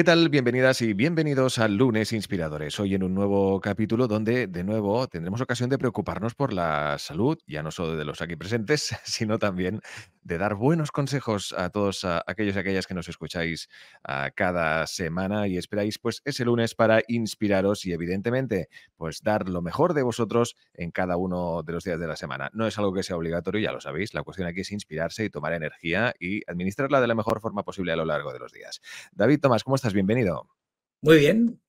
¿Qué tal? Bienvenidas y bienvenidos al lunes inspiradores. Hoy en un nuevo capítulo donde de nuevo tendremos ocasión de preocuparnos por la salud, ya no solo de los aquí presentes, sino también de dar buenos consejos a todos aquellos y aquellas que nos escucháis ah, cada semana y esperáis pues ese lunes para inspiraros y evidentemente pues dar lo mejor de vosotros en cada uno de los días de la semana. No es algo que sea obligatorio, ya lo sabéis, la cuestión aquí es inspirarse y tomar energía y administrarla de la mejor forma posible a lo largo de los días. David Tomás, ¿cómo estás? Bienvenido. Muy bien.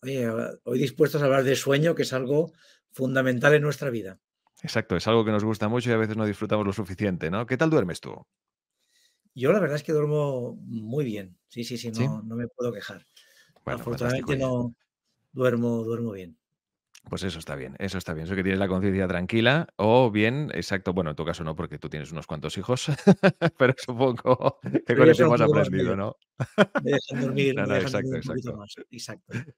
hoy dispuestos a hablar de sueño, que es algo fundamental en nuestra vida. Exacto, es algo que nos gusta mucho y a veces no disfrutamos lo suficiente, ¿no? ¿Qué tal duermes tú? Yo la verdad es que duermo muy bien. Sí, sí, sí, no, me puedo quejar. Bueno, Afortunadamente no duermo, duermo bien. Pues eso está bien, eso está bien, eso que tienes la conciencia tranquila o bien, exacto, bueno, en tu caso no porque tú tienes unos cuantos hijos, pero supongo que con eso hemos aprendido, ¿no? dormir,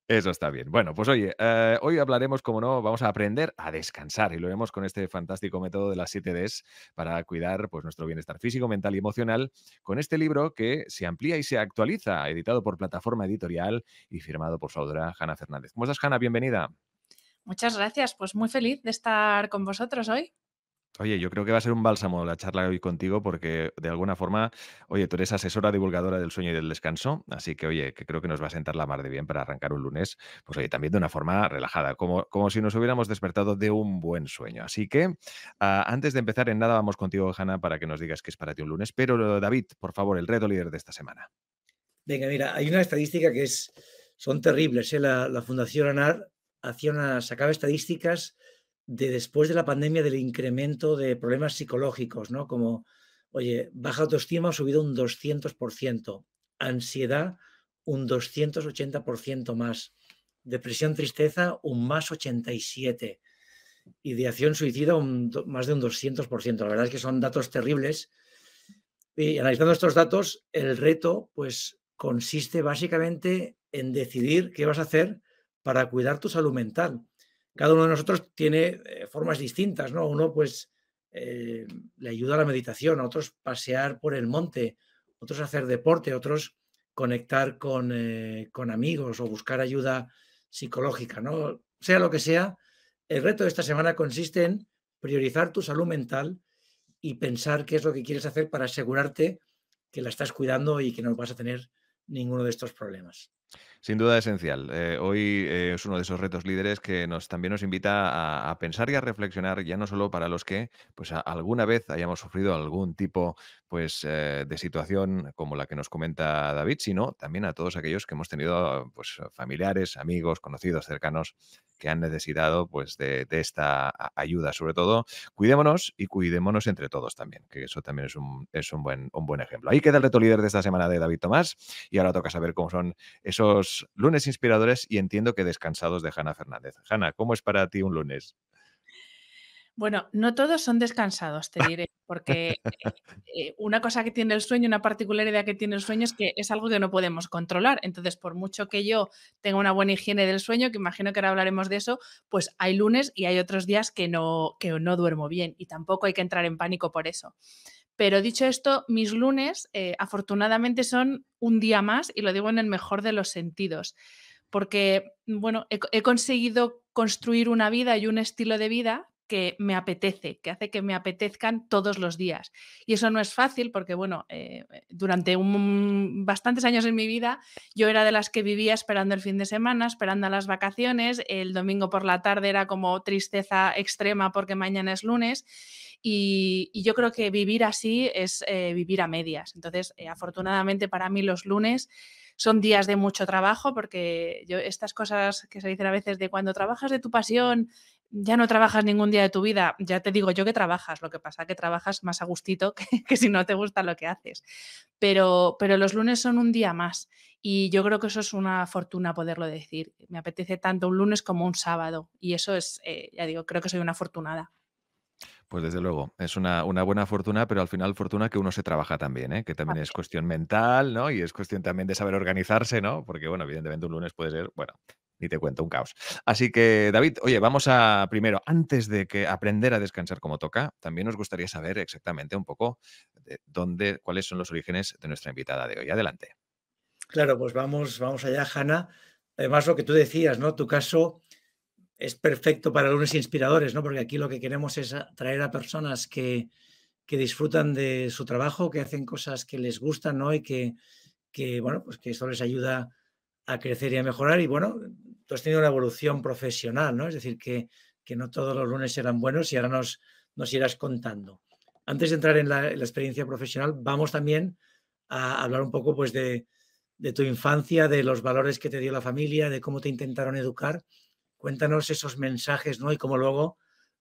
Eso está bien. Bueno, pues oye, eh, hoy hablaremos, como no, vamos a aprender a descansar y lo vemos con este fantástico método de las 7Ds para cuidar pues, nuestro bienestar físico, mental y emocional con este libro que se amplía y se actualiza, editado por Plataforma Editorial y firmado por su autora Hanna Fernández. ¿Cómo estás, Hanna? Bienvenida. Muchas gracias, pues muy feliz de estar con vosotros hoy. Oye, yo creo que va a ser un bálsamo la charla hoy contigo porque de alguna forma, oye, tú eres asesora divulgadora del sueño y del descanso, así que oye, que creo que nos va a sentar la mar de bien para arrancar un lunes, pues oye, también de una forma relajada, como, como si nos hubiéramos despertado de un buen sueño. Así que ah, antes de empezar en nada, vamos contigo, Hanna, para que nos digas que es para ti un lunes. Pero David, por favor, el reto líder de esta semana. Venga, mira, hay una estadística que es, son terribles. ¿eh? La, la Fundación ANAR sacaba estadísticas de después de la pandemia del incremento de problemas psicológicos, ¿no? Como, oye, baja autoestima ha subido un 200%, ansiedad un 280% más, depresión, tristeza un más 87%, ideación suicida un, más de un 200%. La verdad es que son datos terribles. Y analizando estos datos, el reto, pues, consiste básicamente en decidir qué vas a hacer para cuidar tu salud mental. Cada uno de nosotros tiene eh, formas distintas, ¿no? Uno pues eh, le ayuda a la meditación, a otros pasear por el monte, otros hacer deporte, otros conectar con, eh, con amigos o buscar ayuda psicológica, ¿no? Sea lo que sea, el reto de esta semana consiste en priorizar tu salud mental y pensar qué es lo que quieres hacer para asegurarte que la estás cuidando y que no vas a tener ninguno de estos problemas. Sin duda esencial. Eh, hoy eh, es uno de esos retos líderes que nos, también nos invita a, pensar y a reflexionar, ya no solo para los que pues, alguna vez hayamos sufrido algún tipo pues, eh, de situación como la que nos comenta David, sino también a todos aquellos que hemos tenido pues, familiares, amigos, conocidos, cercanos que han necesitado pues, de, esta ayuda. Sobre todo, cuidémonos y cuidémonos entre todos también, que eso también es un, es un, buen, un buen ejemplo. Ahí queda el reto líder de esta semana de David Tomás y ahora toca saber cómo son esos lunes inspiradores y entiendo que descansados de Hanna Fernández. Hanna, ¿cómo es para ti un lunes? Bueno, no todos son descansados, te diré, porque eh, eh, una cosa que tiene el sueño, una particularidad que tiene el sueño es que es algo que no podemos controlar. Entonces, por mucho que yo tenga una buena higiene del sueño, que imagino que ahora hablaremos de eso, pues hay lunes y hay otros días que no, que no duermo bien y tampoco hay que entrar en pánico por eso. Pero dicho esto, mis lunes eh, afortunadamente son un día más y lo digo en el mejor de los sentidos, porque bueno, he, conseguido construir una vida y un estilo de vida que me apetece, que hace que me apetezcan todos los días. Y eso no es fácil porque, bueno, eh, durante bastantes años en mi vida yo era de las que vivía esperando el fin de semana, esperando las vacaciones, el domingo por la tarde era como tristeza extrema porque mañana es lunes y, yo creo que vivir así es eh, vivir a medias. Entonces, eh, afortunadamente para mí los lunes son días de mucho trabajo porque yo estas cosas que se dicen a veces de cuando trabajas de tu pasión ya no trabajas ningún día de tu vida, ya te digo yo que trabajas, lo que pasa que trabajas más a gustito que, si no te gusta lo que haces. Pero, pero los lunes son un día más y yo creo que eso es una fortuna poderlo decir. Me apetece tanto un lunes como un sábado y eso es, eh, ya digo, creo que soy una afortunada. Pues desde luego, es una, buena fortuna, pero al final fortuna que uno se trabaja también, ¿eh? que también es cuestión mental, ¿no? Y es cuestión también de saber organizarse, ¿no? Porque, bueno, evidentemente un lunes puede ser, bueno, ni te cuento, un caos. Así que, David, oye, vamos a primero, antes de que aprender a descansar como toca, también nos gustaría saber exactamente un poco dónde, cuáles son los orígenes de nuestra invitada de hoy. Adelante. Claro, pues vamos, vamos allá, Hanna. Además, lo que tú decías, ¿no? Tu caso es perfecto para lunes inspiradores, ¿no? Porque aquí lo que queremos es atraer a personas que, que disfrutan de su trabajo, que hacen cosas que les gustan, ¿no? Y que, que, bueno, pues que eso les ayuda a crecer y a mejorar. Y bueno, tú has tenido una evolución profesional, ¿no? Es decir, que, que no todos los lunes eran buenos y ahora nos, nos irás contando. Antes de entrar en la, experiencia profesional, vamos también a hablar un poco pues de, de, tu infancia, de los valores que te dio la familia, de cómo te intentaron educar Cuéntanos esos mensajes, ¿no? Y cómo luego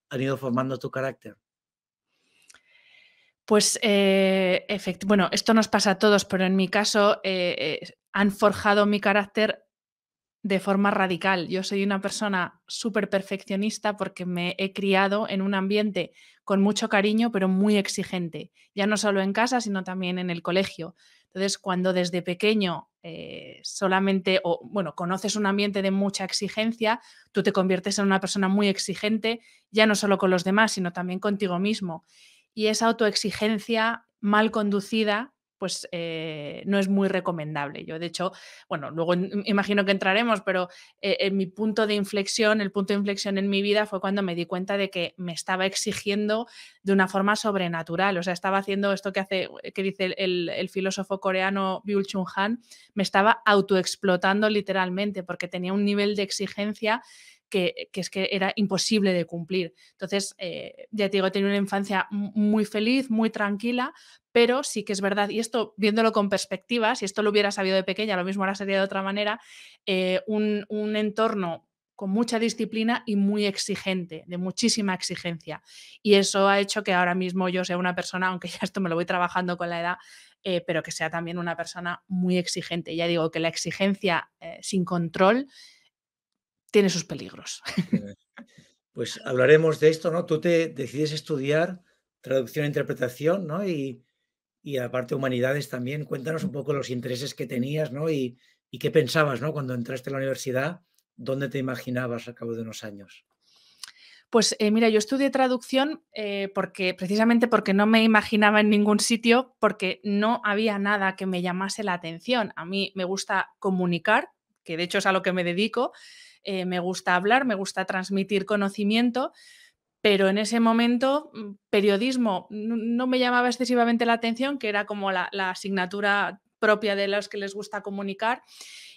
han ido formando tu carácter. Pues, eh, bueno, esto nos pasa a todos, pero en mi caso eh, eh, han forjado mi carácter de forma radical. Yo soy una persona súper perfeccionista porque me he criado en un ambiente con mucho cariño, pero muy exigente, ya no solo en casa, sino también en el colegio. Entonces, cuando desde pequeño eh, solamente, o bueno, conoces un ambiente de mucha exigencia, tú te conviertes en una persona muy exigente, ya no solo con los demás, sino también contigo mismo. Y esa autoexigencia mal conducida pues eh, no es muy recomendable. Yo, de hecho, bueno, luego imagino que entraremos, pero eh, en mi punto de inflexión, el punto de inflexión en mi vida fue cuando me di cuenta de que me estaba exigiendo de una forma sobrenatural. O sea, estaba haciendo esto que hace, eh, que dice el, filósofo coreano Byul Chung Han, me estaba autoexplotando literalmente porque tenía un nivel de exigencia que, es que era imposible de cumplir. Entonces, eh, ya te digo, he tenido una infancia muy feliz, muy tranquila, pero sí que es verdad, y esto viéndolo con perspectiva, si esto lo hubiera sabido de pequeña, lo mismo ahora sería de otra manera, eh, un, entorno con mucha disciplina y muy exigente, de muchísima exigencia. Y eso ha hecho que ahora mismo yo sea una persona, aunque ya esto me lo voy trabajando con la edad, eh, pero que sea también una persona muy exigente. Ya digo que la exigencia sin control tiene sus peligros. Pues hablaremos de esto, ¿no? Tú te decides estudiar traducción e interpretación, ¿no? Y, y aparte humanidades también. Cuéntanos un poco los intereses que tenías, ¿no? Y, y qué pensabas, ¿no? Cuando entraste a la universidad, ¿dónde te imaginabas al cabo de unos años? Pues eh, mira, yo estudié traducción eh, porque precisamente porque no me imaginaba en ningún sitio, porque no había nada que me llamase la atención. A mí me gusta comunicar, que de hecho es a lo que me dedico, eh, me gusta hablar, me gusta transmitir conocimiento, pero en ese momento mm, periodismo no me llamaba excesivamente la atención, que era como la, asignatura propia de los que les gusta comunicar.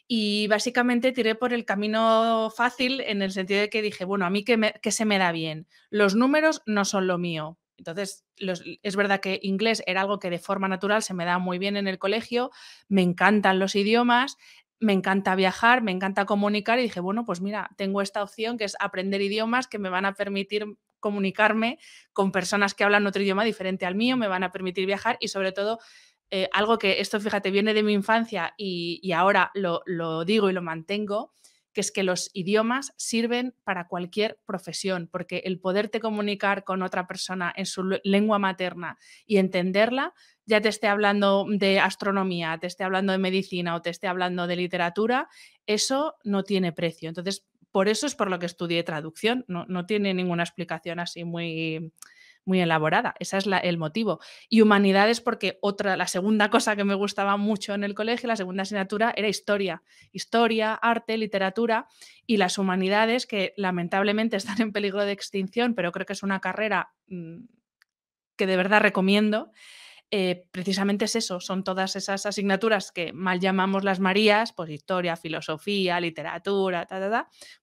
Y básicamente tiré por el camino fácil en el sentido de que dije, bueno, a mí que, se me da bien. Los números no son lo mío, entonces, es verdad que inglés era algo que de forma natural se me da muy bien en el colegio, me encantan los idiomas, me encanta viajar, me encanta comunicar y dije, bueno, pues mira, tengo esta opción que es aprender idiomas que me van a permitir comunicarme con personas que hablan otro idioma diferente al mío, me van a permitir viajar y sobre todo eh, algo que esto, fíjate, viene de mi infancia y, y ahora lo, lo, digo y lo mantengo, que es que los idiomas sirven para cualquier profesión, porque el poderte comunicar con otra persona en su lengua materna y entenderla, ya te esté hablando de astronomía, te esté hablando de medicina o te esté hablando de literatura, eso no tiene precio. Entonces, por eso es por lo que estudié traducción, no, tiene ninguna explicación así muy muy elaborada. Ese es el motivo. Y humanidades porque otra, la segunda cosa que me gustaba mucho en el colegio, la segunda asignatura, era historia. Historia, arte, literatura y las humanidades que lamentablemente están en peligro de extinción, pero creo que es una carrera mm, que de verdad recomiendo. Eh, precisamente es eso, son todas esas asignaturas que mal llamamos las Marías, pues historia, filosofía, literatura,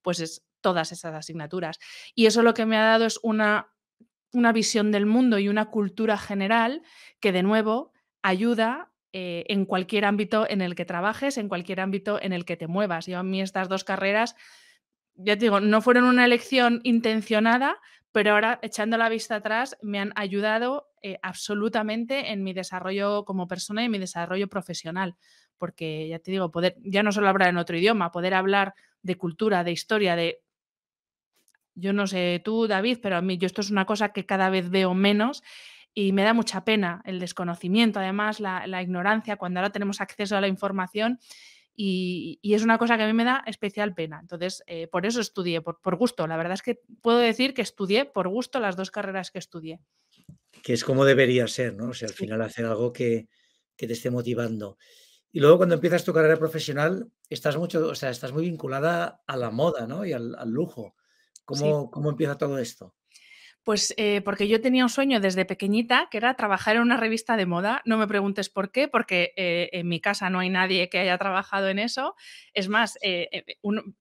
pues es todas esas asignaturas. Y eso lo que me ha dado es una una visión del mundo y una cultura general que, de nuevo, ayuda eh, en cualquier ámbito en el que trabajes, en cualquier ámbito en el que te muevas. Yo a mí estas dos carreras, ya te digo, no fueron una elección intencionada, pero ahora echando la vista atrás me han ayudado eh, absolutamente en mi desarrollo como persona y en mi desarrollo profesional, porque ya te digo, poder ya no solo hablar en otro idioma, poder hablar de cultura, de historia, de yo no sé tú, David, pero a mí yo esto es una cosa que cada vez veo menos y me da mucha pena el desconocimiento, además la, ignorancia cuando ahora tenemos acceso a la información y, es una cosa que a mí me da especial pena. Entonces, eh, por eso estudié, por, gusto. La verdad es que puedo decir que estudié por gusto las dos carreras que estudié. Que es como debería ser, ¿no? O sea, al final hacer algo que, te esté motivando. Y luego cuando empiezas tu carrera profesional, estás mucho, o sea, estás muy vinculada a la moda, ¿no? Y al lujo. ¿Cómo, empieza todo esto? Pues eh, porque yo tenía un sueño desde pequeñita, que era trabajar en una revista de moda. No me preguntes por qué, porque eh, en mi casa no hay nadie que haya trabajado en eso. Es más, eh,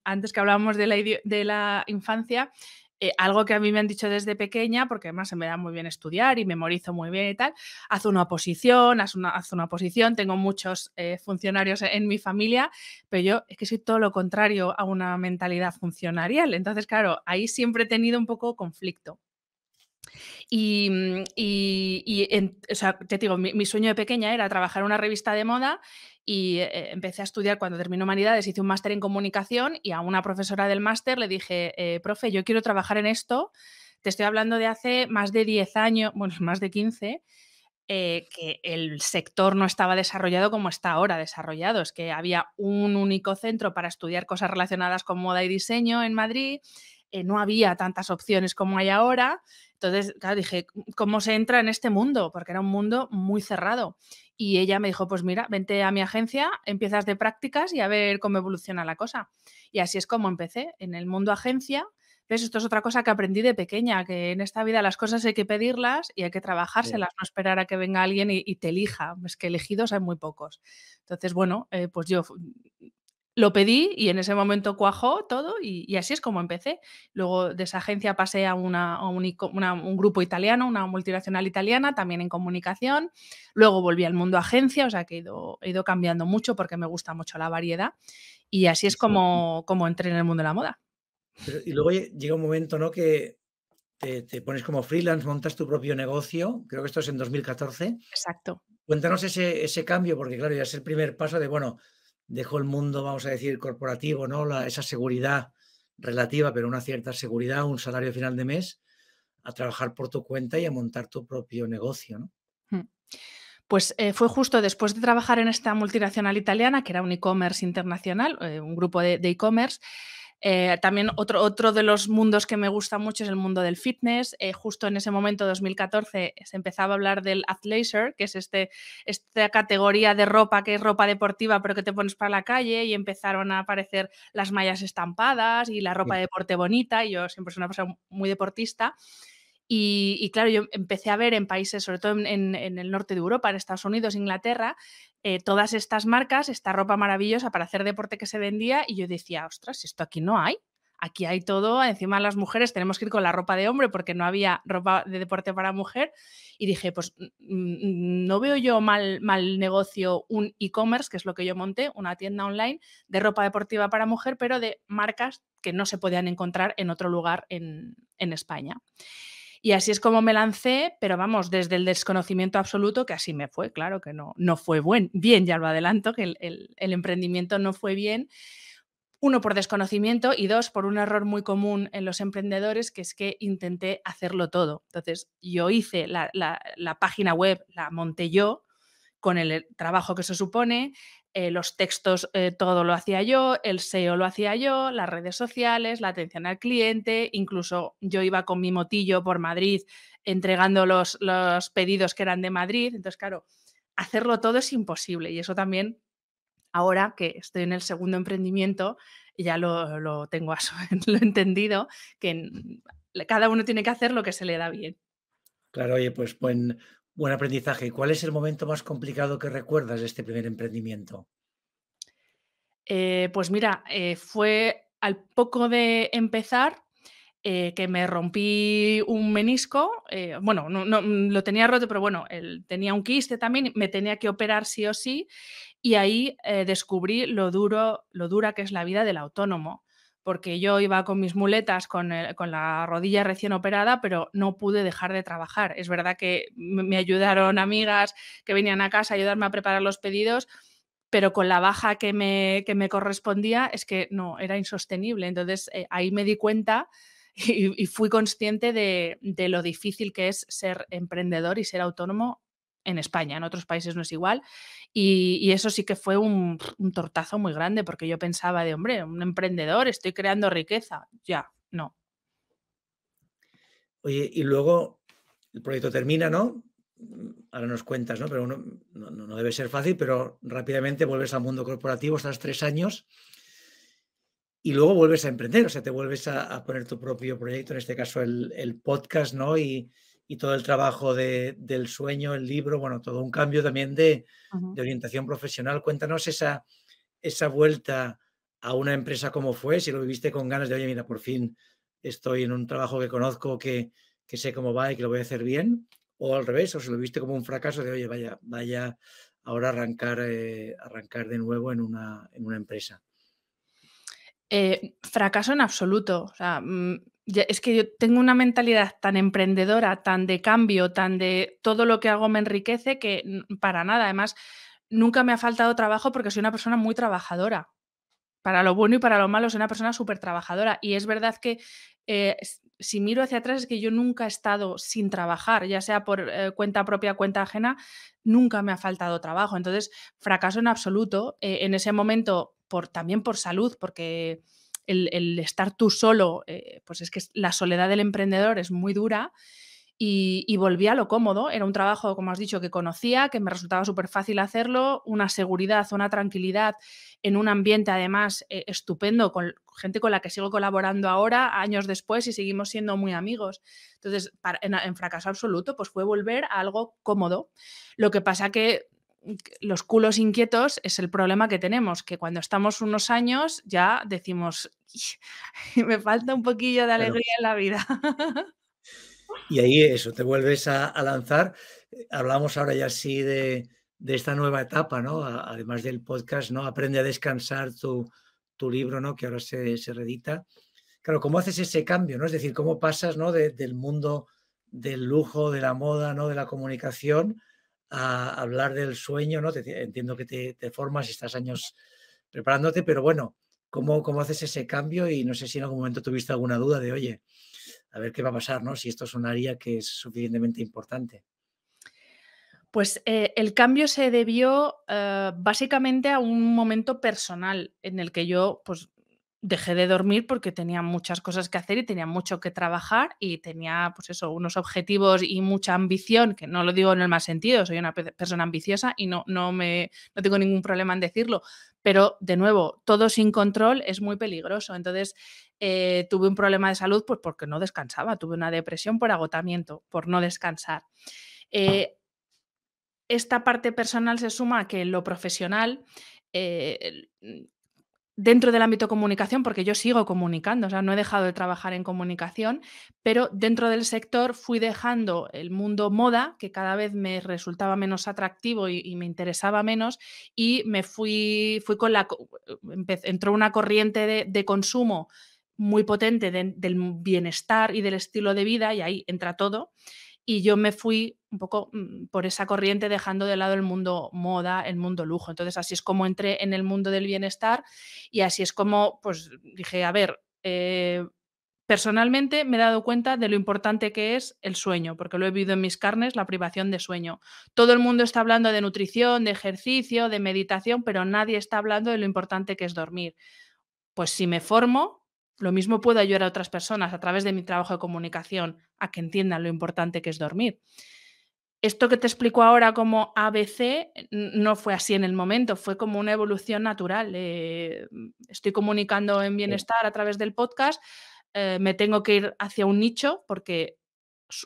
antes que hablábamos de de la infancia, eh, algo que a mí me han dicho desde pequeña, porque además se me da muy bien estudiar y memorizo muy bien y tal, haz una oposición, haz una, haz oposición, tengo muchos eh, funcionarios e, en mi familia, pero yo es que soy todo lo contrario a una mentalidad funcionarial. Entonces, claro, ahí siempre he tenido un poco conflicto. Y, mm, o sea, te digo, mi, sueño de pequeña era trabajar en una revista de moda y eh, empecé a estudiar cuando terminó humanidades, hice un máster en comunicación y a una profesora del máster le dije, eh, profe, yo quiero trabajar en esto. Te estoy hablando de hace más de 10 años, bueno, más de 15, eh, que el sector no estaba desarrollado como está ahora desarrollado. Es que había un único centro para estudiar cosas relacionadas con moda y diseño en Madrid. no había tantas opciones como hay ahora entonces, dije, ¿cómo se entra en este mundo? Porque era un mundo muy cerrado. Y ella me dijo, pues mira, vente a mi agencia, empiezas de prácticas y a ver cómo evoluciona la cosa. Y así es como empecé en el mundo agencia. Entonces, esto es otra cosa que aprendí de pequeña, que en esta vida las cosas hay que pedirlas y hay que trabajárselas, no esperar a que venga alguien y, te elija. Es que elegidos hay muy pocos. Entonces, bueno, eh, pues yo lo pedí y en ese momento cuajó todo y, así es como empecé. Luego de esa agencia pasé a, una, un, grupo italiano, una multinacional italiana, también en comunicación. Luego volví al mundo agencia, o sea que he ido, cambiando mucho porque me gusta mucho la variedad y así es como, como entré en el mundo de la moda. y luego llega un momento ¿no? que te, pones como freelance, montas tu propio negocio, creo que esto es en 2014. Exacto. Cuéntanos ese, ese cambio porque claro, ya es el primer paso de, bueno, dejó el mundo, vamos a decir, corporativo, ¿no? La, esa seguridad relativa, pero una cierta seguridad, un salario final de mes, a trabajar por tu cuenta y a montar tu propio negocio, hmm. pues eh, fue justo después de trabajar en esta multinacional italiana, que era un e-commerce internacional, eh, un grupo de e-commerce, e commerce eh, también otro, otro, de los mundos que me gusta mucho es el mundo del fitness. Eh, justo en ese momento, 2014, se empezaba a hablar del athleisure, que es este, esta categoría de ropa que es ropa deportiva pero que te pones para la calle y empezaron a aparecer las mallas estampadas y la ropa de deporte bonita. yo siempre soy una persona muy deportista. Y, claro, yo empecé a ver en países, sobre todo en, en, el norte de Europa, en Estados Unidos, Inglaterra, eh, todas estas marcas, esta ropa maravillosa para hacer deporte que se vendía y yo decía, ostras, esto aquí no hay. Aquí hay todo, encima las mujeres tenemos que ir con la ropa de hombre porque no había ropa de deporte para mujer. Y dije, pues no veo yo mal, mal negocio un e-commerce, que es lo que yo monté, una tienda online de ropa deportiva para mujer, pero de marcas que no se podían encontrar en otro lugar en, en España. Y así es como me lancé, pero vamos, desde el desconocimiento absoluto, que así me fue, claro que no, no fue buen, bien, ya lo adelanto, que el, emprendimiento no fue bien. Uno, por desconocimiento y dos, por un error muy común en los emprendedores, que es que intenté hacerlo todo. Entonces, yo hice la, la página web, la monté yo, con el trabajo que se supone, eh, los textos eh, todo lo hacía yo, el SEO lo hacía yo, las redes sociales, la atención al cliente, incluso yo iba con mi motillo por Madrid entregando los, los pedidos que eran de Madrid. Entonces, claro, hacerlo todo es imposible y eso también ahora que estoy en el segundo emprendimiento, ya lo, lo tengo lo entendido, que cada uno tiene que hacer lo que se le da bien. Claro, oye, pues buen, Buen aprendizaje. ¿Cuál es el momento más complicado que recuerdas de este primer emprendimiento? Eh, pues mira, eh, fue al poco de empezar eh, que me rompí un menisco. bueno, no, no, mm, lo tenía roto, pero bueno, tenía un quiste también, me tenía que operar sí o sí. Y ahí descubrí lo duro, lo dura que es la vida del autónomo porque yo iba con mis muletas, con, la rodilla recién operada, pero no pude dejar de trabajar. Es verdad que me ayudaron amigas que venían a casa a ayudarme a preparar los pedidos, pero con la baja que me, me correspondía es que no, era insostenible. Entonces eh, ahí me di cuenta y, fui consciente de, de, lo difícil que es ser emprendedor y ser autónomo en España, en otros países no es igual. Y, eso sí que fue un, tortazo muy grande, porque yo pensaba de, hombre, un emprendedor, estoy creando riqueza. Ya, no. Oye, y luego el proyecto termina, ¿no? Mm, ahora nos cuentas, ¿no? Pero no, debe ser fácil, pero rápidamente vuelves al mundo corporativo, estás tres años y luego vuelves a emprender, o sea, te vuelves a, poner tu propio proyecto, en este caso el, el podcast, ¿no? Y, y todo el trabajo del sueño, el libro, bueno, todo un cambio también de, orientación profesional. Cuéntanos esa, esa vuelta a una empresa como fue, si lo viviste con ganas de, oye, mira, por fin estoy en un trabajo que conozco, que, que sé cómo va y que lo voy a hacer bien, o al revés, o si lo viste como un fracaso de, oye, vaya, vaya ahora arrancar, eh, arrancar de nuevo en una, en una empresa. Eh, fracaso en absoluto. O mm, es que yo tengo una mentalidad tan emprendedora, tan de cambio, tan de todo lo que hago me enriquece que para nada. Además, nunca me ha faltado trabajo porque soy una persona muy trabajadora. Para lo bueno y para lo malo, soy una persona súper trabajadora. Y es verdad que eh, si miro hacia atrás es que yo nunca he estado sin trabajar, ya sea por eh, cuenta propia, cuenta ajena, nunca me ha faltado trabajo. Entonces, fracaso en absoluto. Eh, en ese momento, también por salud, porque el, estar tú solo, eh, pues es que la soledad del emprendedor es muy dura. Y, volví a lo cómodo. Era un trabajo, como has dicho, que conocía, que me resultaba súper fácil hacerlo, una seguridad, una tranquilidad en un ambiente además eh, estupendo, con gente con la que sigo colaborando ahora, años después, y seguimos siendo muy amigos. Entonces, en, fracaso absoluto, pues fue volver a algo cómodo. Lo que pasa que Mm, los culos inquietos es el problema que tenemos, que cuando estamos unos años ya decimos, me falta un poquillo de alegría en la vida. Y ahí eso, te vuelves a, lanzar. Eh, hablamos ahora ya sí de, esta nueva etapa, ¿no? además del podcast, ¿no? Aprende a descansar tu, libro, ¿no? Que ahora se, se, redita. Claro, ¿cómo haces ese cambio, ¿no? Es decir, ¿cómo pasas, ¿no? del mundo del lujo, de la moda, ¿no? De la comunicación a hablar del sueño, ¿no? entiendo que te, formas y estás años preparándote, pero bueno, ¿cómo, ¿cómo haces ese cambio? Y no sé si en algún momento tuviste alguna duda de, oye, a ver qué va a pasar, ¿no? Si esto es un área que es suficientemente importante. Pues eh, el cambio se debió eh, básicamente a un momento personal en el que yo pues, dejé de dormir porque tenía muchas cosas que hacer y tenía mucho que trabajar y tenía, pues eso, unos objetivos y mucha ambición, que no lo digo en el mal sentido, soy una persona ambiciosa y no, no, me, tengo ningún problema en decirlo, pero de nuevo, todo sin control es muy peligroso. Entonces, eh, tuve un problema de salud pues porque no descansaba, tuve una depresión por agotamiento, por no descansar. Eh, esta parte personal se suma a que lo profesional eh, dentro del ámbito comunicación, porque yo sigo comunicando, o sea, no he dejado de trabajar en comunicación, pero dentro del sector fui dejando el mundo moda, que cada vez me resultaba menos atractivo y, me interesaba menos, y me fui, fui con la, entró una corriente de, consumo muy potente del bienestar y del estilo de vida, y ahí entra todo y yo me fui un poco mm, por esa corriente dejando de lado el mundo moda, el mundo lujo. Entonces así es como entré en el mundo del bienestar y así es como pues dije, a ver, eh, personalmente me he dado cuenta de lo importante que es el sueño, porque lo he vivido en mis carnes, la privación de sueño. Todo el mundo está hablando de nutrición, de ejercicio, de meditación, pero nadie está hablando de lo importante que es dormir. Pues si me formo, lo mismo puedo ayudar a otras personas a través de mi trabajo de comunicación a que entiendan lo importante que es dormir. Esto que te explico ahora como ABC no fue así en el momento, fue como una evolución natural. Eh, estoy comunicando en bienestar a través del podcast, eh, me tengo que ir hacia un nicho porque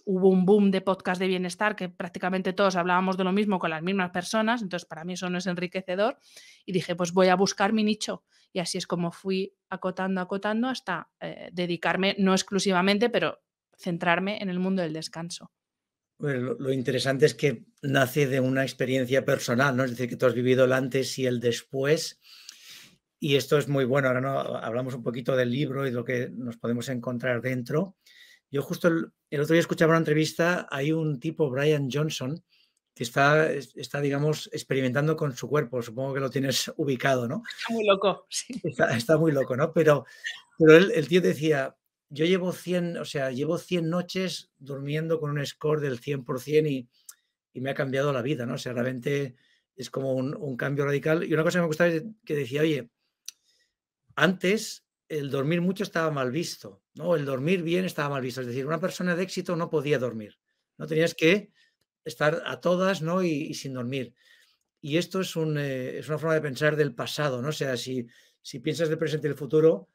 hubo un boom de podcast de bienestar que prácticamente todos hablábamos de lo mismo con las mismas personas, entonces para mí eso no es enriquecedor y dije, pues voy a buscar mi nicho y así es como fui acotando, acotando hasta eh, dedicarme, no exclusivamente, pero centrarme en el mundo del descanso. lo, interesante es que nace de una experiencia personal, ¿no? Es decir, que tú has vivido el antes y el después. Y esto es muy bueno. Ahora ¿no? hablamos un poquito del libro y lo que nos podemos encontrar dentro. Yo justo el, otro día escuchaba una entrevista, hay un tipo, Brian Johnson, que está, está, digamos, experimentando con su cuerpo. Supongo que lo tienes ubicado, ¿no? Está muy loco, sí. Está, muy loco, ¿no? Pero, el, tío decía, yo llevo 100, o sea, llevo 100 noches durmiendo con un score del 100% y, me ha cambiado la vida, ¿no? O sea, realmente es como un, un cambio radical. Y una cosa que me gustaba es que decía, oye, antes el dormir mucho estaba mal visto, no, el dormir bien estaba mal visto. Es decir, una persona de éxito no podía dormir. No tenías que estar a todas ¿no? y, sin dormir. Y esto es, un, eh, una forma de pensar del pasado. ¿no? O sea, si, si piensas del presente y el futuro,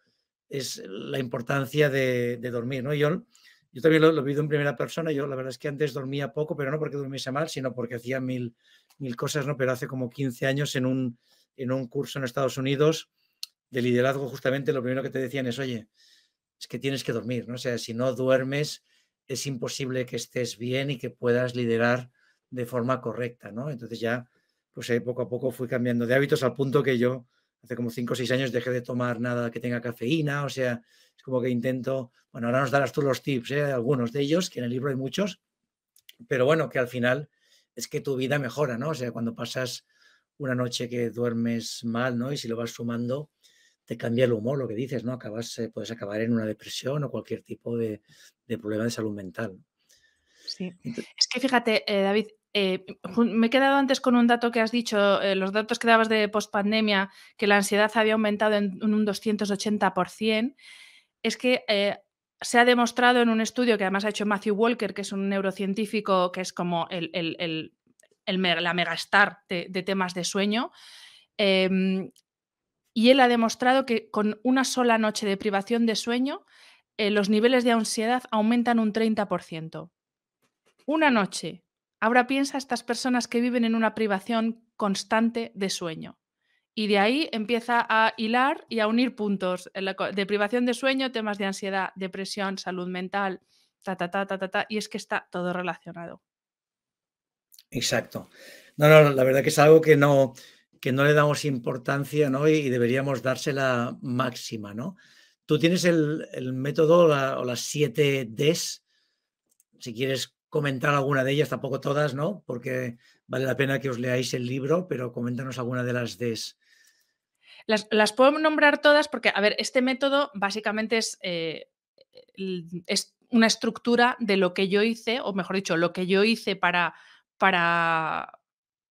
es la importancia de, dormir. ¿no? Yo, yo también lo, he vivido en primera persona. Yo la verdad es que antes dormía poco, pero no porque durmiese mal, sino porque hacía mil, mil cosas. ¿no? Pero hace como 15 años en un, en un curso en Estados Unidos de liderazgo, justamente lo primero que te decían es, oye, es que tienes que dormir, ¿no? O sea, si no duermes, es imposible que estés bien y que puedas liderar de forma correcta, ¿no? Entonces ya, pues eh, poco a poco fui cambiando de hábitos al punto que yo hace como 5 o 6 años dejé de tomar nada que tenga cafeína, o sea, es como que intento, bueno, ahora nos darás tú los tips, ¿eh? algunos de ellos, que en el libro hay muchos, pero bueno, que al final es que tu vida mejora, ¿no? O sea, cuando pasas una noche que duermes mal, ¿no? Y si lo vas sumando, te cambia el humor, lo que dices, ¿no? Acabas, eh, puedes acabar en una depresión o cualquier tipo de, problema de salud mental. Sí. es que fíjate, eh, David, eh, me he quedado antes con un dato que has dicho, los datos que dabas de pospandemia, que la ansiedad había aumentado en un 280%. Es que se ha demostrado en un estudio que además ha hecho Matthew Walker, que es un neurocientífico que es como el, la megastar de, de, temas de sueño, em, y él ha demostrado que con una sola noche de privación de sueño, eh, los niveles de ansiedad aumentan un 30%. Una noche. Ahora piensa estas personas que viven en una privación constante de sueño. Y de ahí empieza a hilar y a unir puntos de privación de sueño, temas de ansiedad, depresión, salud mental, ta, ta, ta, ta, ta, ta y es que está todo relacionado. Exacto. No, no, la verdad que es algo que no, que no le damos importancia y, deberíamos dársela máxima. ¿no? Tú tienes el, método o las siete des si quieres comentar alguna de ellas, tampoco todas, ¿no? porque vale la pena que os leáis el libro, pero coméntanos alguna de las des. Las, puedo nombrar todas porque, a ver, este método básicamente es, eh, es una estructura de lo que yo hice, o mejor dicho, lo que yo hice para, para,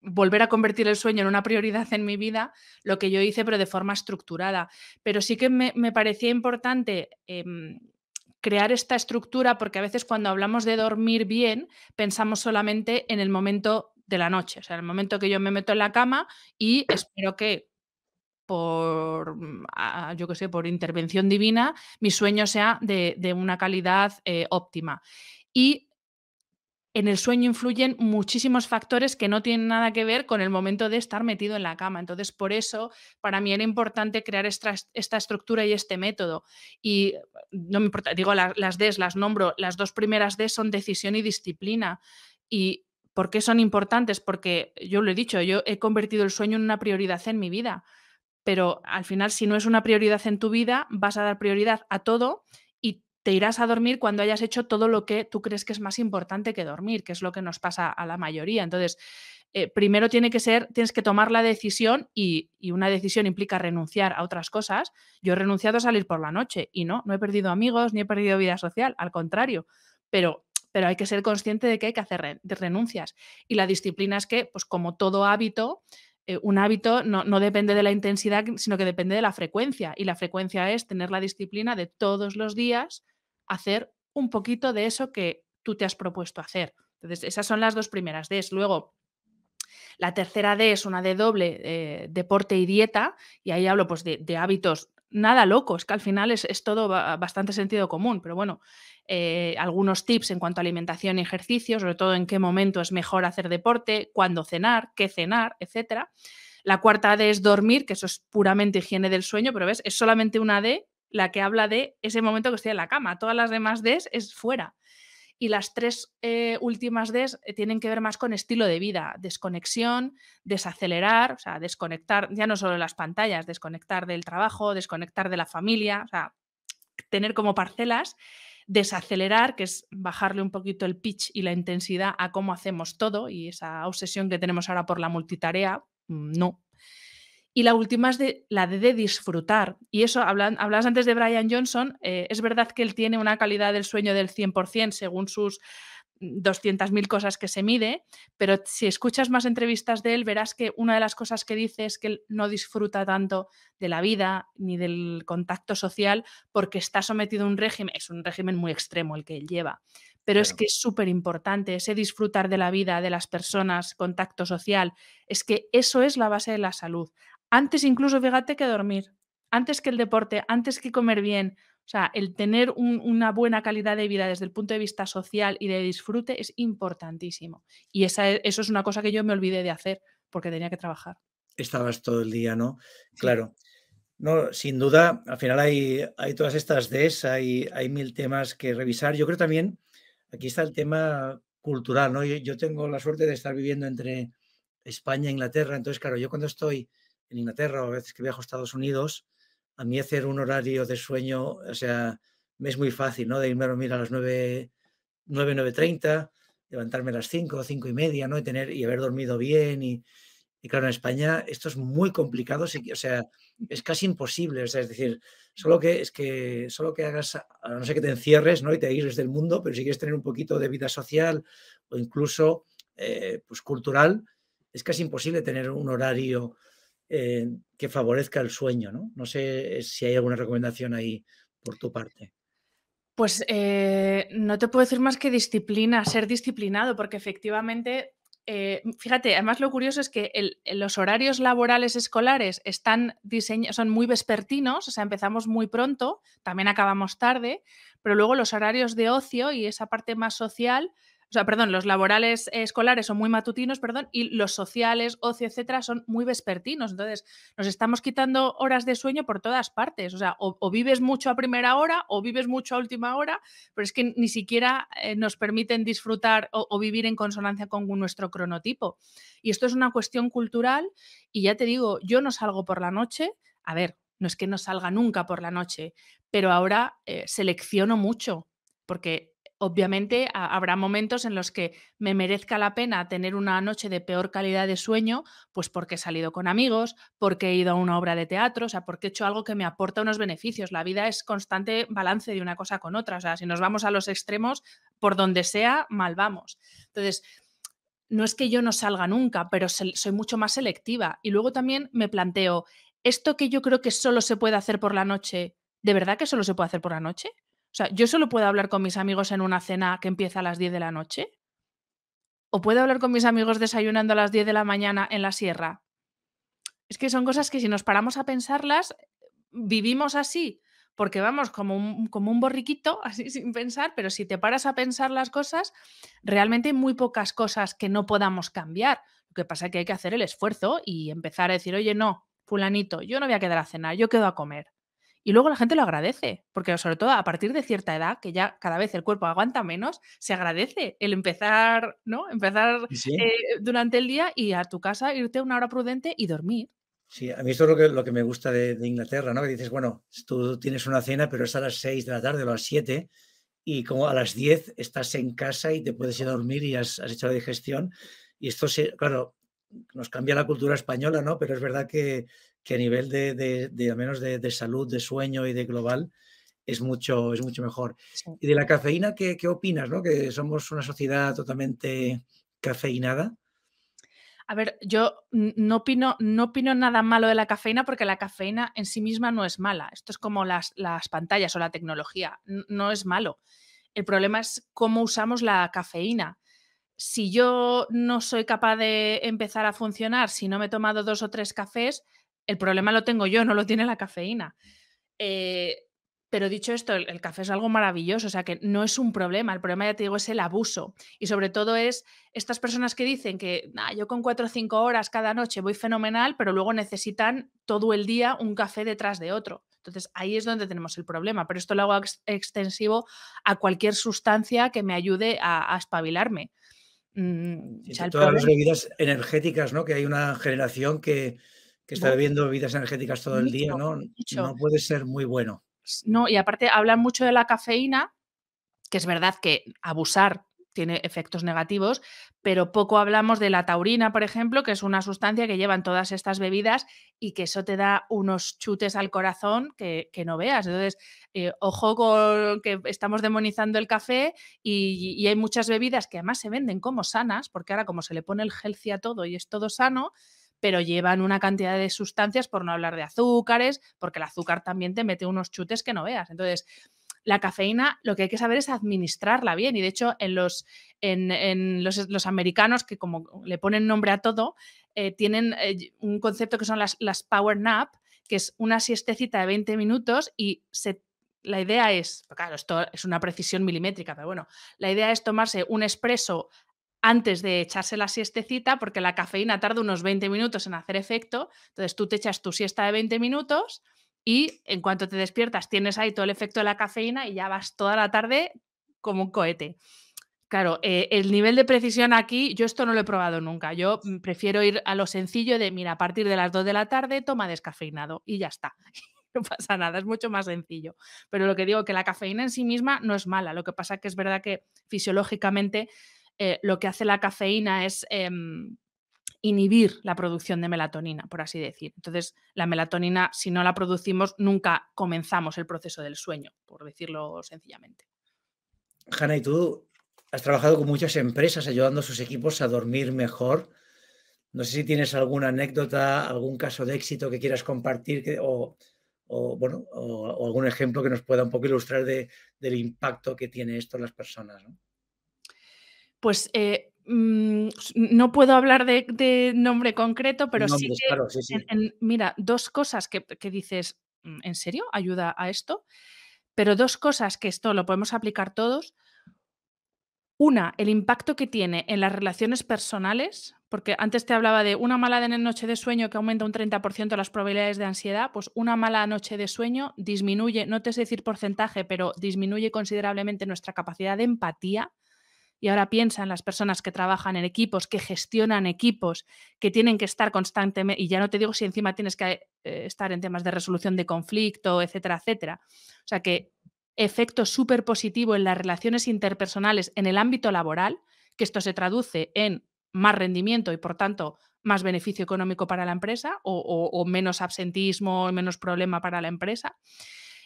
volver a convertir el sueño en una prioridad en mi vida, lo que yo hice, pero de forma estructurada. Pero sí que me, parecía importante em, crear esta estructura, porque a veces cuando hablamos de dormir bien, pensamos solamente en el momento de la noche, o sea, el momento que yo me meto en la cama y espero que por, mm, yo que sé, por intervención divina, mi sueño sea de, de una calidad eh, óptima. Y en el sueño influyen muchísimos factores que no tienen nada que ver con el momento de estar metido en la cama. Entonces, por eso, para mí era importante crear esta, estructura y este método. Y no me importa, digo, las, las Ds las nombro, las dos primeras Ds son decisión y disciplina. Y ¿Por qué son importantes? Porque yo lo he dicho, yo he convertido el sueño en una prioridad en mi vida, pero al final si no es una prioridad en tu vida, vas a dar prioridad a todo te irás a dormir cuando hayas hecho todo lo que tú crees que es más importante que dormir, que es lo que nos pasa a la mayoría. Entonces, eh, primero tiene que ser, tienes que tomar la decisión y, una decisión implica renunciar a otras cosas. Yo he renunciado a salir por la noche y no, no he perdido amigos ni he perdido vida social, al contrario, pero, pero hay que ser consciente de que hay que hacer renuncias. Y la disciplina es que, pues como todo hábito, eh, un hábito no, no, depende de la intensidad, sino que depende de la frecuencia. Y la frecuencia es tener la disciplina de todos los días hacer un poquito de eso que tú te has propuesto hacer. Entonces, esas son las dos primeras Ds. Luego, la tercera D es una D doble, eh, deporte y dieta, y ahí hablo pues, de, hábitos nada locos, que al final es, todo bastante sentido común, pero bueno, eh, algunos tips en cuanto a alimentación y ejercicio, sobre todo en qué momento es mejor hacer deporte, cuándo cenar, qué cenar, etc. La cuarta D es dormir, que eso es puramente higiene del sueño, pero ves, es solamente una D la que habla de ese momento que estoy en la cama. Todas las demás Ds es fuera. Y las tres eh, últimas Ds eh, tienen que ver más con estilo de vida, desconexión, desacelerar, o sea, desconectar ya no solo las pantallas, desconectar del trabajo, desconectar de la familia, o sea, tener como parcelas, desacelerar, que es bajarle un poquito el pitch y la intensidad a cómo hacemos todo y esa obsesión que tenemos ahora por la multitarea, mm, no, y la última es de, la de, disfrutar. Y eso, hablas antes de Brian Johnson, eh, es verdad que él tiene una calidad del sueño del 100% según sus 200.000 mm, cosas que se mide, pero si escuchas más entrevistas de él, verás que una de las cosas que dice es que él no disfruta tanto de la vida ni del contacto social porque está sometido a un régimen, es un régimen muy extremo el que él lleva, pero es que es súper importante ese disfrutar de la vida, de las personas, contacto social, es que eso es la base de la salud. Antes incluso, fíjate, que dormir, antes que el deporte, antes que comer bien. O sea, el tener una buena calidad de vida desde el punto de vista social y de disfrute es importantísimo. Y esa, e, eso es una cosa que yo me olvidé de hacer porque tenía que trabajar. Estabas todo el día, ¿no? Claro. No, sin duda, al final hay, hay todas estas DES, hay, hay mil temas que revisar. Yo creo también, aquí está el tema cultural, ¿no? Yo, yo tengo la suerte de estar viviendo entre España e Inglaterra, entonces, claro, yo cuando estoy en Inglaterra o a veces que viajo a Estados Unidos, a mí hacer un horario de sueño, o sea, me es muy fácil, ¿no? De irme a dormir a las 9, 9, 9.30, levantarme a las 5, 5 y media, ¿no? Y, tener, y haber dormido bien. Y, claro, en España esto es muy complicado, o sea, es casi imposible, o sea, es decir, solo que, es que, solo que hagas, no sé que te encierres, ¿no? Y te aísles del mundo, pero si quieres tener un poquito de vida social o incluso, eh, pues, cultural, es casi imposible tener un horario eh, que favorezca el sueño, ¿no? No sé eh, si hay alguna recomendación ahí por tu parte. Pues eh, no te puedo decir más que disciplina, ser disciplinado, porque efectivamente, fíjate, además lo curioso es que los horarios laborales escolares están son muy vespertinos, o sea, empezamos muy pronto, también acabamos tarde, pero luego los horarios de ocio y esa parte más social o sea, perdón, los laborales escolares son muy matutinos, perdón, y los sociales, ocio, etcétera, son muy vespertinos. Entonces, nos estamos quitando horas de sueño por todas partes. O sea, o, vives mucho a primera hora o vives mucho a última hora, pero es que ni siquiera eh, nos permiten disfrutar o, vivir en consonancia con nuestro cronotipo. Y esto es una cuestión cultural y ya te digo, yo no salgo por la noche, a ver, no es que no salga nunca por la noche, pero ahora eh, selecciono mucho porque Obviamente habrá momentos en los que me merezca la pena tener una noche de peor calidad de sueño, pues porque he salido con amigos, porque he ido a una obra de teatro, o sea, porque he hecho algo que me aporta unos beneficios. La vida es constante balance de una cosa con otra, o sea, si nos vamos a los extremos, por donde sea, mal vamos. Entonces, no es que yo no salga nunca, pero soy mucho más selectiva. Y luego también me planteo, ¿esto que yo creo que solo se puede hacer por la noche, de verdad que solo se puede hacer por la noche? O sea, ¿yo solo puedo hablar con mis amigos en una cena que empieza a las 10 de la noche? ¿O puedo hablar con mis amigos desayunando a las 10 de la mañana en la sierra? Es que son cosas que si nos paramos a pensarlas, vivimos así, porque vamos como un, como un borriquito, así sin pensar, pero si te paras a pensar las cosas, realmente hay muy pocas cosas que no podamos cambiar. Lo que pasa es que hay que hacer el esfuerzo y empezar a decir, oye, no, fulanito, yo no voy a quedar a cenar, yo quedo a comer. Y luego la gente lo agradece, porque sobre todo a partir de cierta edad, que ya cada vez el cuerpo aguanta menos, se agradece el empezar, ¿no? Empezar eh, durante el día y a tu casa irte una hora prudente y dormir. Sí, a mí esto es lo que, lo que me gusta de, Inglaterra, ¿no? Que dices, bueno, tú tienes una cena, pero es a las 6 de la tarde o a las 7 y como a las 10 estás en casa y te puedes ir a dormir y has, hecho la digestión. Y esto, se, claro, nos cambia la cultura española, ¿no? Pero es verdad que que a nivel de, de, al menos de, salud, de sueño y de global, es mucho, es mucho mejor. Y de la cafeína, ¿qué, opinas? ¿no? Que somos una sociedad totalmente cafeinada. A ver, yo no opino, no opino nada malo de la cafeína porque la cafeína en sí misma no es mala. Esto es como las, las pantallas o la tecnología. No es malo. El problema es cómo usamos la cafeína. Si yo no soy capaz de empezar a funcionar, si no me he tomado dos o tres cafés, el problema lo tengo yo, no lo tiene la cafeína. Eh, pero dicho esto, el, café es algo maravilloso, o sea que no es un problema, el problema ya te digo es el abuso y sobre todo es estas personas que dicen que yo con cuatro o cinco horas cada noche voy fenomenal, pero luego necesitan todo el día un café detrás de otro. Entonces ahí es donde tenemos el problema, pero esto lo hago extensivo a cualquier sustancia que me ayude a, espabilarme. Y mm, todas las bebidas energéticas, ¿no? Que hay una generación que, que está bebiendo bebidas energéticas todo el día, ¿no? No puede ser muy bueno. No, y aparte hablan mucho de la cafeína, que es verdad que abusar tiene efectos negativos, pero poco hablamos de la taurina, por ejemplo, que es una sustancia que llevan todas estas bebidas y que eso te da unos chutes al corazón que, no veas. Entonces, eh, ojo con que estamos demonizando el café y, hay muchas bebidas que además se venden como sanas, porque ahora como se le pone el healthy a todo y es todo sano, pero llevan una cantidad de sustancias, por no hablar de azúcares, porque el azúcar también te mete unos chutes que no veas. Entonces, la cafeína lo que hay que saber es administrarla bien. Y de hecho, en los, en, los, americanos, que como le ponen nombre a todo, eh, tienen eh, un concepto que son las, las power nap, que es una siestecita de 20 minutos y se la idea es, claro, esto es una precisión milimétrica, pero bueno, la idea es tomarse un espresso antes de echarse la siestecita, porque la cafeína tarda unos 20 minutos en hacer efecto. Entonces tú te echas tu siesta de 20 minutos y en cuanto te despiertas tienes ahí todo el efecto de la cafeína y ya vas toda la tarde como un cohete. Claro, eh, el nivel de precisión aquí, yo esto no lo he probado nunca. Yo mm, prefiero ir a lo sencillo de, mira, a partir de las 2 de la tarde toma descafeinado y ya está. no pasa nada, es mucho más sencillo. Pero lo que digo, que la cafeína en sí misma no es mala. Lo que pasa es que es verdad que fisiológicamente eh, lo que hace la cafeína es em, inhibir la producción de melatonina, por así decir. Entonces, la melatonina, si no la producimos, nunca comenzamos el proceso del sueño, por decirlo sencillamente. Hanna, y tú has trabajado con muchas empresas ayudando a sus equipos a dormir mejor. No sé si tienes alguna anécdota, algún caso de éxito que quieras compartir o, bueno, algún ejemplo que nos pueda un poco ilustrar del impacto que tiene esto en las personas. ¿no? pues eh, mm, no puedo hablar de, nombre concreto, pero sí, que, mira, dos cosas que, que dices, mm, ¿en serio? ¿Ayuda a esto? Pero dos cosas que esto lo podemos aplicar todos. Una, el impacto que tiene en las relaciones personales, porque antes te hablaba de una mala noche de sueño que aumenta un 30% las probabilidades de ansiedad, pues una mala noche de sueño disminuye, no te es decir porcentaje, pero disminuye considerablemente nuestra capacidad de empatía, y ahora piensan las personas que trabajan en equipos, que gestionan equipos, que tienen que estar constantemente, y ya no te digo si encima tienes que eh, estar en temas de resolución de conflicto, etcétera, etcétera. O sea que efecto súper positivo en las relaciones interpersonales en el ámbito laboral, que esto se traduce en más rendimiento y por tanto más beneficio económico para la empresa o, menos absentismo, menos problema para la empresa.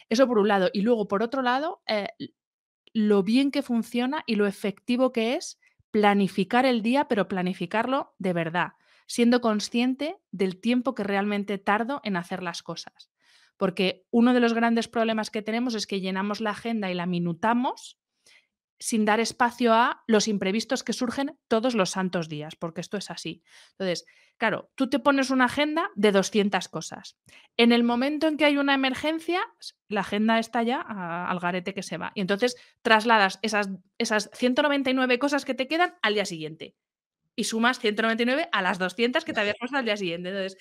Eso por un lado. Y luego, por otro lado, eh, lo bien que funciona y lo efectivo que es planificar el día, pero planificarlo de verdad, siendo consciente del tiempo que realmente tardo en hacer las cosas. Porque uno de los grandes problemas que tenemos es que llenamos la agenda y la minutamos sin dar espacio a los imprevistos que surgen todos los santos días, porque esto es así. Entonces, Claro, tú te pones una agenda de 200 cosas. En el momento en que hay una emergencia, la agenda está ya al garete que se va. Y entonces trasladas esas, esas 199 cosas que te quedan al día siguiente. Y sumas 199 a las 200 que te habías al día siguiente. Entonces,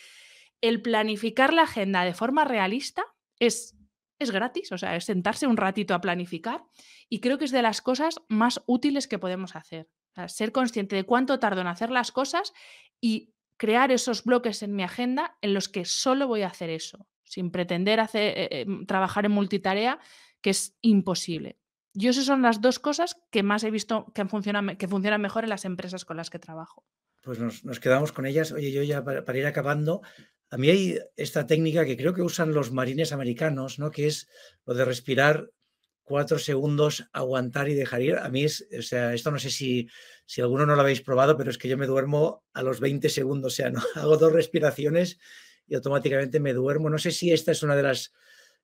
el planificar la agenda de forma realista es, es gratis, o sea, es sentarse un ratito a planificar y creo que es de las cosas más útiles que podemos hacer. ser consciente de cuánto tardo en hacer las cosas y crear esos bloques en mi agenda en los que solo voy a hacer eso, sin pretender hacer, eh, eh, trabajar en multitarea, que es imposible. Yo esas son las dos cosas que más he visto que funcionan, que funcionan mejor en las empresas con las que trabajo. Pues nos, quedamos con ellas. Oye, yo ya para, para, ir acabando, a mí hay esta técnica que creo que usan los marines americanos, ¿no? que es lo de respirar cuatro segundos aguantar y dejar ir. A mí, es, o sea, esto no sé si, si alguno no lo habéis probado, pero es que yo me duermo a los 20 segundos, o sea, ¿no? hago dos respiraciones y automáticamente me duermo. No sé si esta es una de las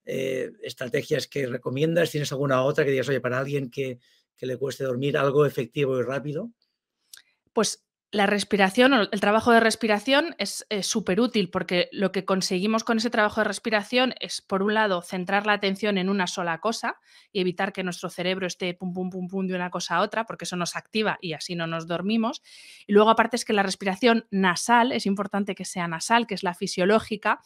eh, estrategias que recomiendas, tienes alguna otra que digas, oye, para alguien que, que le cueste dormir, algo efectivo y rápido. Pues la respiración o el trabajo de respiración es súper útil porque lo que conseguimos con ese trabajo de respiración es, por un lado, centrar la atención en una sola cosa y evitar que nuestro cerebro esté pum, pum, pum, pum de una cosa a otra porque eso nos activa y así no nos dormimos. Y luego, aparte, es que la respiración nasal, es importante que sea nasal, que es la fisiológica,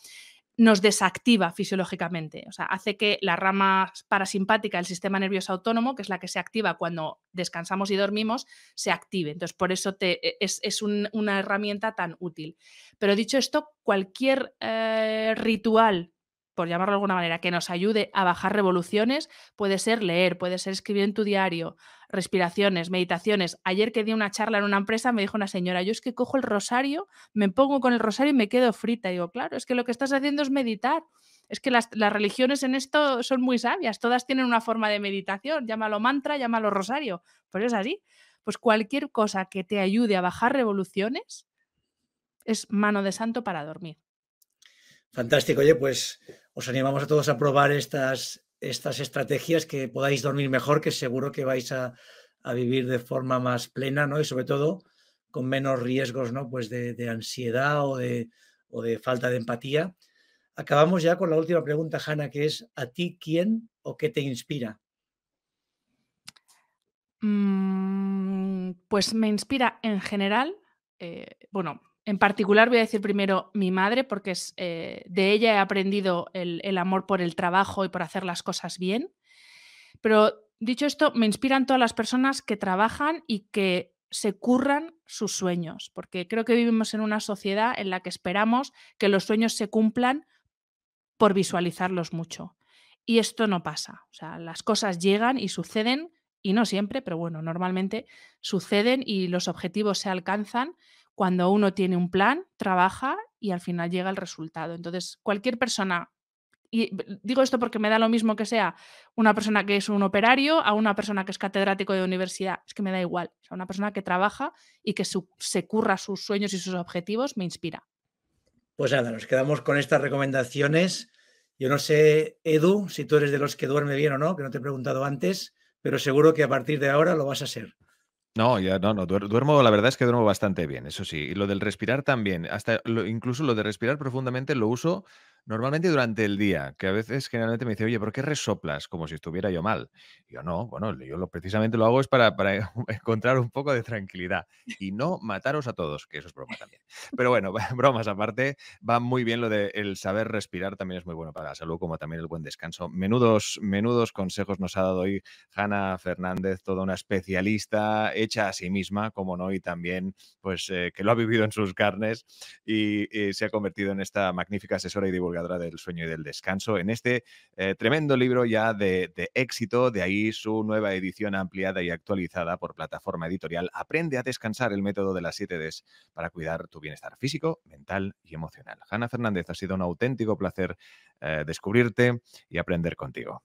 nos desactiva fisiológicamente, o sea, hace que la rama parasimpática del sistema nervioso autónomo, que es la que se activa cuando descansamos y dormimos, se active. Entonces, por eso e, es, una herramienta tan útil. Pero dicho esto, cualquier eh, ritual por llamarlo de alguna manera, que nos ayude a bajar revoluciones, puede ser leer, puede ser escribir en tu diario, respiraciones, meditaciones. Ayer que di una charla en una empresa me dijo una señora, yo es que cojo el rosario, me pongo con el rosario y me quedo frita. digo, claro, es que lo que estás haciendo es meditar. Es que las, las religiones en esto son muy sabias, todas tienen una forma de meditación, llámalo mantra, llámalo rosario, pues es así. Pues cualquier cosa que te ayude a bajar revoluciones es mano de santo para dormir. Fantástico, oye, pues os animamos a todos a probar estas, estas estrategias, que podáis dormir mejor, que seguro que vais a, vivir de forma más plena, ¿no? Y sobre todo con menos riesgos, ¿no? Pues de, ansiedad o de, o de, falta de empatía. Acabamos ya con la última pregunta, Hanna, que es, ¿a ti quién o qué te inspira? Mm, pues me inspira en general, eh, bueno, en particular voy a decir primero mi madre, porque es, eh, de ella he aprendido el, amor por el trabajo y por hacer las cosas bien. Pero dicho esto, me inspiran todas las personas que trabajan y que se curran sus sueños, porque creo que vivimos en una sociedad en la que esperamos que los sueños se cumplan por visualizarlos mucho. Y esto no pasa. O sea, las cosas llegan y suceden, y no siempre, pero bueno, normalmente suceden y los objetivos se alcanzan cuando uno tiene un plan, trabaja y al final llega el resultado. Entonces, cualquier persona, y digo esto porque me da lo mismo que sea una persona que es un operario a una persona que es catedrático de universidad, es que me da igual. O una persona que trabaja y que se curra sus sueños y sus objetivos me inspira. Pues nada, nos quedamos con estas recomendaciones. Yo no sé, Edu, si tú eres de los que duerme bien o no, que no te he preguntado antes, pero seguro que a partir de ahora lo vas a hacer. No, ya no, no, duermo, la verdad es que duermo bastante bien, eso sí. Y lo del respirar también, hasta incluso lo de respirar profundamente lo uso Normalmente durante el día, que a veces generalmente me dice, oye, ¿por qué resoplas como si estuviera yo mal? yo no, bueno, yo lo, precisamente lo hago es para, encontrar un poco de tranquilidad y no mataros a todos, que eso es broma también. Pero bueno, bromas aparte, va muy bien lo de el saber respirar también es muy bueno para la salud, como también el buen descanso. Menudos, menudos consejos nos ha dado hoy Hanna Fernández, toda una especialista hecha a sí misma, como no, y también pues eh, que lo ha vivido en sus carnes y, se ha convertido en esta magnífica asesora y divulgadora del sueño y del descanso, en este eh, tremendo libro ya de, éxito, de ahí su nueva edición ampliada y actualizada por plataforma editorial, Aprende a descansar el método de las 7 d para cuidar tu bienestar físico, mental y emocional. Hanna Fernández, ha sido un auténtico placer eh, descubrirte y aprender contigo.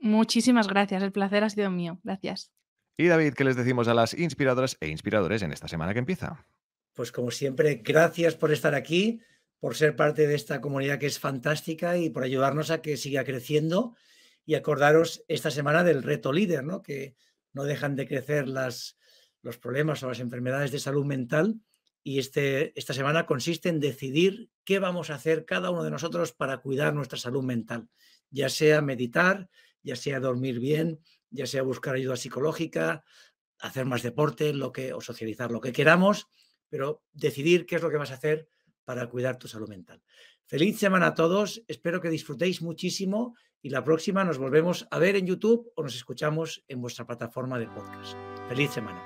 Muchísimas gracias, el placer ha sido mío, gracias. Y David, ¿qué les decimos a las inspiradoras e inspiradores en esta semana que empieza? Pues como siempre, gracias por estar aquí por ser parte de esta comunidad que es fantástica y por ayudarnos a que siga creciendo. Y acordaros esta semana del reto líder, ¿no? que no dejan de crecer las, los problemas o las enfermedades de salud mental. Y este, esta semana consiste en decidir qué vamos a hacer cada uno de nosotros para cuidar nuestra salud mental, ya sea meditar, ya sea dormir bien, ya sea buscar ayuda psicológica, hacer más deporte, lo que o socializar lo que queramos, pero decidir qué es lo que vas a hacer para cuidar tu salud mental. Feliz semana a todos, espero que disfrutéis muchísimo y la próxima nos volvemos a ver en YouTube o nos escuchamos en vuestra plataforma de podcast. Feliz semana.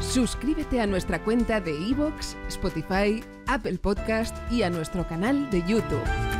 Suscríbete a nuestra cuenta de iVoox, Spotify, Apple Podcast y a nuestro canal de YouTube.